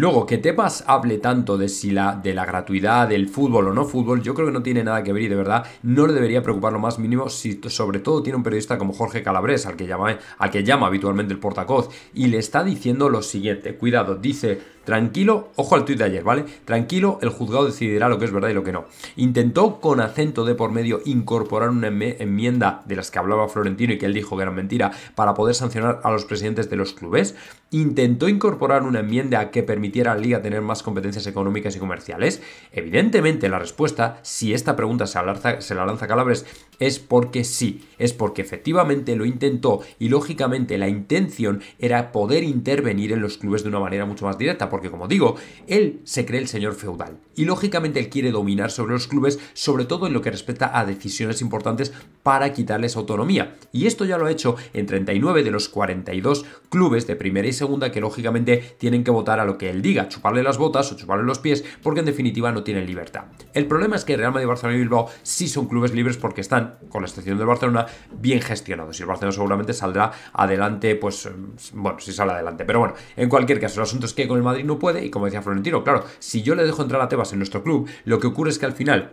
Luego, que Tepas hable tanto de si la, de la gratuidad, del fútbol o no fútbol, yo creo que no tiene nada que ver y de verdad no le debería preocupar lo más mínimo si sobre todo tiene un periodista como Jorge Calabres, al que llama, que llama habitualmente el portacoz, y le está diciendo lo siguiente, cuidado, dice, tranquilo, ojo al tuit de ayer, ¿vale? Tranquilo, el juzgado decidirá lo que es verdad y lo que no. Intentó con acento de por medio incorporar una enmienda de las que hablaba Florentino y que él dijo que eran mentira para poder sancionar a los presidentes de los clubes. Intentó incorporar una enmienda que permitiera permitiera liga tener más competencias económicas y comerciales? Evidentemente la respuesta, si esta pregunta se, se la lanza Calabres, es porque sí, es porque efectivamente lo intentó y lógicamente la intención era poder intervenir en los clubes de una manera mucho más directa, porque como digo, él se cree el señor feudal y lógicamente él quiere dominar sobre los clubes, sobre todo en lo que respecta a decisiones importantes para quitarles autonomía. Y esto ya lo ha hecho en 39 de los 42 clubes de primera y segunda que lógicamente tienen que votar a lo que él diga, chuparle las botas o chuparle los pies, porque en definitiva no tienen libertad. El problema es que Real Madrid, Barcelona y Bilbao sí son clubes libres porque están, con la excepción del Barcelona, bien gestionados. Y el Barcelona seguramente saldrá adelante, pues, mm, bueno, si sale adelante. Pero bueno, en cualquier caso, el asunto es que con el Madrid no puede, y como decía Florentino, claro, si yo le dejo entrar a Tebas en nuestro club, lo que ocurre es que al final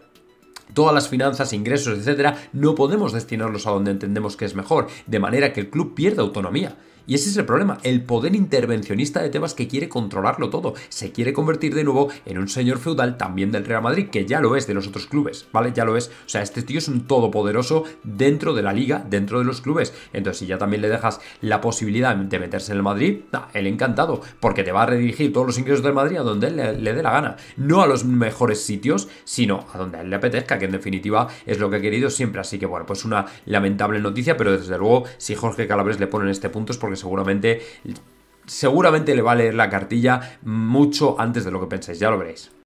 todas las finanzas, ingresos, etcétera, no podemos destinarlos a donde entendemos que es mejor, de manera que el club pierda autonomía. Y ese es el problema, el poder intervencionista de temas que quiere controlarlo todo. Se quiere convertir de nuevo en un señor feudal también del Real Madrid, que ya lo es de los otros clubes, ¿vale? Ya lo es. O sea, este tío es un todopoderoso dentro de la liga, dentro de los clubes. Entonces, si ya también le dejas la posibilidad de meterse en el Madrid, el él encantado, porque te va a redirigir todos los ingresos del Madrid a donde él le, dé la gana. No a los mejores sitios, sino a donde a él le apetezca, que en definitiva es lo que ha querido siempre. Así que, bueno, pues una lamentable noticia, pero desde luego, si Jorge Calabres le ponen este punto es porque seguramente seguramente le va a leer la cartilla mucho antes de lo que pensáis, ya lo veréis.